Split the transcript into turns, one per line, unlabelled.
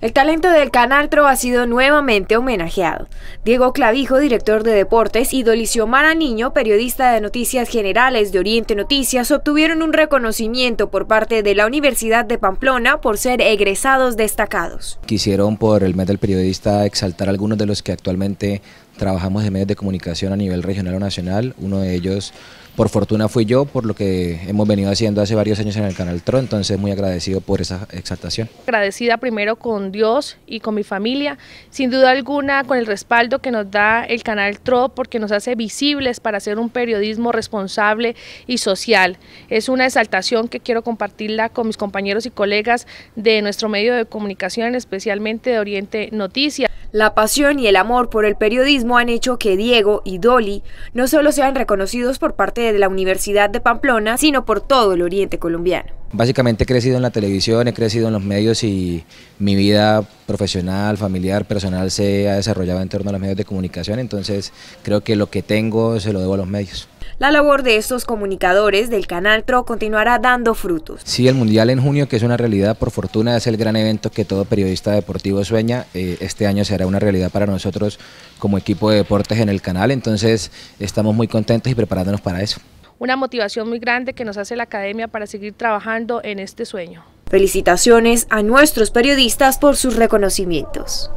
El talento del Tro ha sido nuevamente homenajeado. Diego Clavijo, director de deportes, y Mara Niño, periodista de Noticias Generales de Oriente Noticias, obtuvieron un reconocimiento por parte de la Universidad de Pamplona por ser egresados destacados.
Quisieron por el mes del periodista exaltar a algunos de los que actualmente trabajamos de medios de comunicación a nivel regional o nacional. Uno de ellos, por fortuna, fui yo, por lo que hemos venido haciendo hace varios años en el Canal TRO, entonces muy agradecido por esa exaltación.
Agradecida primero con Dios y con mi familia, sin duda alguna con el respaldo que nos da el Canal TRO, porque nos hace visibles para hacer un periodismo responsable y social. Es una exaltación que quiero compartirla con mis compañeros y colegas de nuestro
medio de comunicación, especialmente de Oriente Noticias. La pasión y el amor por el periodismo han hecho que Diego y Dolly no solo sean reconocidos por parte de la Universidad de Pamplona, sino por todo el oriente colombiano.
Básicamente he crecido en la televisión, he crecido en los medios y mi vida profesional, familiar, personal se ha desarrollado en torno a los medios de comunicación, entonces creo que lo que tengo se lo debo a los medios.
La labor de estos comunicadores del Canal TRO continuará dando frutos.
Sí, el Mundial en junio, que es una realidad, por fortuna es el gran evento que todo periodista deportivo sueña. Eh, este año será una realidad para nosotros como equipo de deportes en el canal, entonces estamos muy contentos y preparándonos para eso
una motivación muy grande que nos hace la academia para seguir trabajando en este sueño.
Felicitaciones a
nuestros periodistas por sus reconocimientos.